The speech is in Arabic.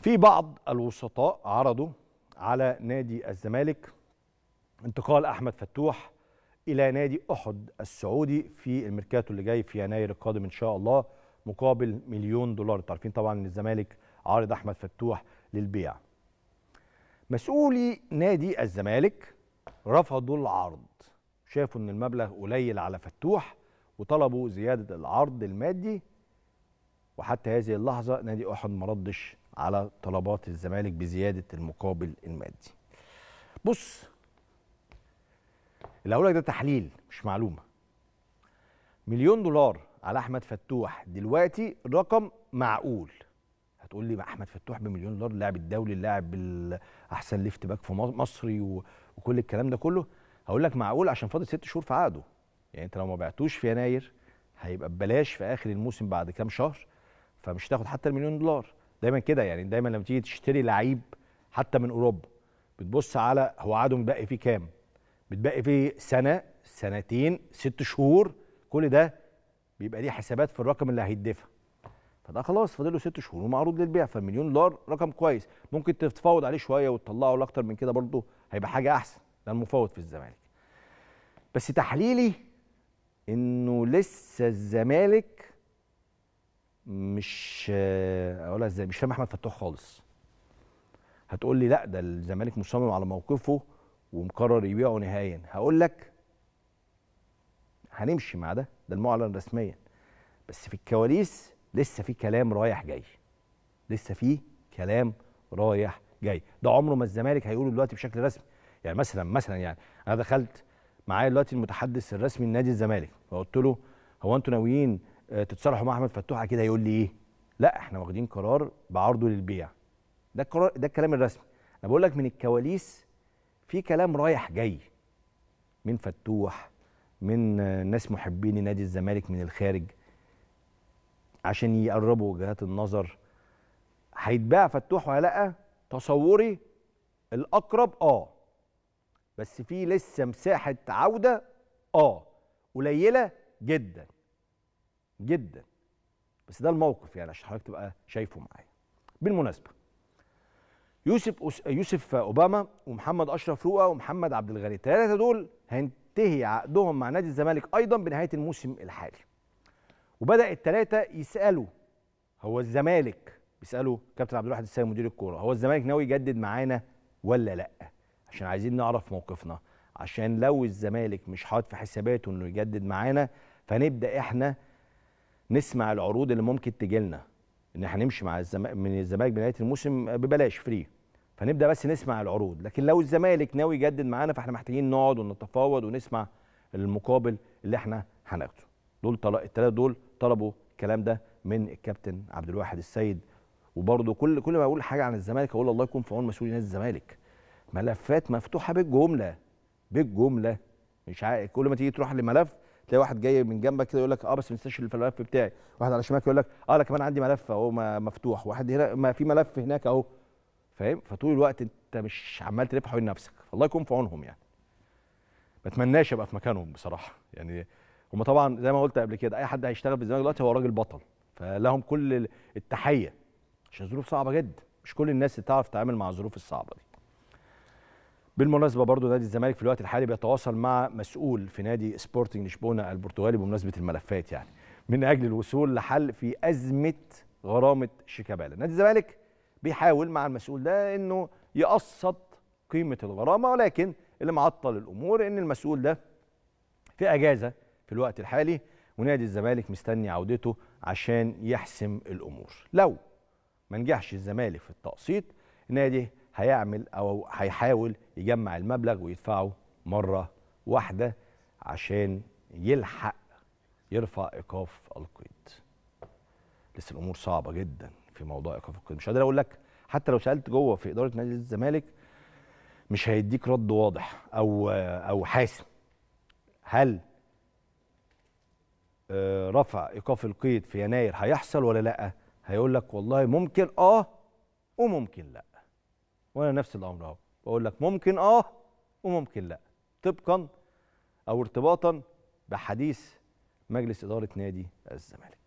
في بعض الوسطاء عرضوا على نادي الزمالك انتقال احمد فتوح الى نادي احد السعودي في الميركاتو اللي جاي في يناير القادم ان شاء الله مقابل مليون دولار انتوا عارفين طبعا ان الزمالك عارض احمد فتوح للبيع مسؤولي نادي الزمالك رفضوا العرض شافوا ان المبلغ قليل على فتوح وطلبوا زياده العرض المادي وحتى هذه اللحظه نادي احد ما ردش على طلبات الزمالك بزياده المقابل المادي. بص اللي هقولك ده تحليل مش معلومه. مليون دولار على احمد فتوح دلوقتي رقم معقول. هتقول لي احمد فتوح بمليون دولار لاعب الدولي اللاعب احسن ليفت باك في مصري وكل الكلام ده كله هقول لك معقول عشان فاضل ست شهور في عقده. يعني انت لو ما بعتوش في يناير هيبقى ببلاش في اخر الموسم بعد كام شهر فمش هتاخد حتى المليون دولار. دايما كده يعني دايما لما تيجي تشتري لعيب حتى من اوروبا بتبص على هو عقده متبقي فيه كام متبقي فيه سنه سنتين ست شهور كل ده بيبقى ليه حسابات في الرقم اللي هيدفع فده خلاص فاضل له ست شهور ومعروض للبيع فمليون دولار رقم كويس ممكن تتفاوض عليه شويه وتطلعه لاكتر من كده برضه هيبقى حاجه احسن ده المفاوض في الزمالك بس تحليلي انه لسه الزمالك مش اقولها ازاي مش فاهم احمد فتوح خالص هتقول لي لا ده الزمالك مصمم على موقفه ومقرر يبيعه نهائيا هقول لك هنمشي مع ده ده المعلن رسميا بس في الكواليس لسه في كلام رايح جاي لسه في كلام رايح جاي ده عمره ما الزمالك هيقوله دلوقتي بشكل رسمي يعني مثلا مثلا يعني انا دخلت معايا دلوقتي المتحدث الرسمي لنادي الزمالك فقلت له هو انتوا ناويين تتصالحوا مع احمد فتوحه كده يقول لي ايه لا احنا واخدين قرار بعرضه للبيع ده القرار ده الكلام الرسمي انا بقول لك من الكواليس في كلام رايح جاي من فتوح من ناس محبين نادي الزمالك من الخارج عشان يقربوا وجهات النظر هيتباع فتوح ولا لا تصوري الاقرب اه بس في لسه مساحه عوده اه قليله جدا جدا بس ده الموقف يعني عشان حضرتك تبقى شايفه معايا بالمناسبه يوسف أس... يوسف اوباما ومحمد اشرف رؤى ومحمد عبد الغني الثلاثه دول هينتهي عقدهم مع نادي الزمالك ايضا بنهايه الموسم الحالي وبدا الثلاثه يسالوا هو الزمالك بيسالوا كابتن عبد الواحد السيد مدير الكوره هو الزمالك ناوي يجدد معانا ولا لا عشان عايزين نعرف موقفنا عشان لو الزمالك مش حاطط في حساباته انه يجدد معانا فنبدا احنا نسمع العروض اللي ممكن تجي لنا ان احنا نمشي مع الزمالك من الزمالك بنهايه الموسم ببلاش فري فنبدا بس نسمع العروض لكن لو الزمالك ناوي يجدد معانا فاحنا محتاجين نقعد ونتفاوض ونسمع المقابل اللي احنا هناخده دول طلب الثلاثه دول طلبوا الكلام ده من الكابتن عبد الواحد السيد وبرضه كل كل ما اقول حاجه عن الزمالك اقول الله يكون في عون مسؤولي نادي الزمالك ملفات مفتوحه بالجمله بالجمله مش عارف كل ما تيجي تروح لملف تلاقي واحد جاي من جنبك كده يقول لك اه بس ما تنساش اللي في الملف بتاعي واحد على شمالك يقول لك اه انا كمان عندي ملف اهو مفتوح واحد هنا ما في ملف هناك اهو فاهم فطول الوقت انت مش عمال تلف حوالين نفسك فالله يكون في عونهم يعني ما اتمناش ابقى في مكانهم بصراحه يعني هم طبعا زي ما قلت قبل كده اي حد هيشتغل بالزمالك دلوقتي هو راجل بطل فلهم كل التحيه عشان ظروف صعبه جدا مش كل الناس تعرف تتعامل مع الظروف الصعبه دي بالمناسبه برضو نادي الزمالك في الوقت الحالي بيتواصل مع مسؤول في نادي سبورتنج لشبونه البرتغالي بمناسبه الملفات يعني من اجل الوصول لحل في ازمه غرامه شيكابالا نادي الزمالك بيحاول مع المسؤول ده انه يقسط قيمه الغرامه ولكن اللي معطل الامور ان المسؤول ده في اجازه في الوقت الحالي ونادي الزمالك مستني عودته عشان يحسم الامور لو ما نجحش الزمالك في التقسيط نادي هيعمل او هيحاول يجمع المبلغ ويدفعه مره واحده عشان يلحق يرفع ايقاف القيد لسه الامور صعبه جدا في موضوع ايقاف القيد مش قادر اقول لك حتى لو سالت جوه في اداره نادي الزمالك مش هيديك رد واضح او او حاسم هل آه، رفع ايقاف القيد في يناير هيحصل ولا لا هيقول لك والله ممكن اه وممكن لا وانا نفس الامر اهو بقول لك ممكن اه وممكن لا طبقا او ارتباطا بحديث مجلس اداره نادي الزمالك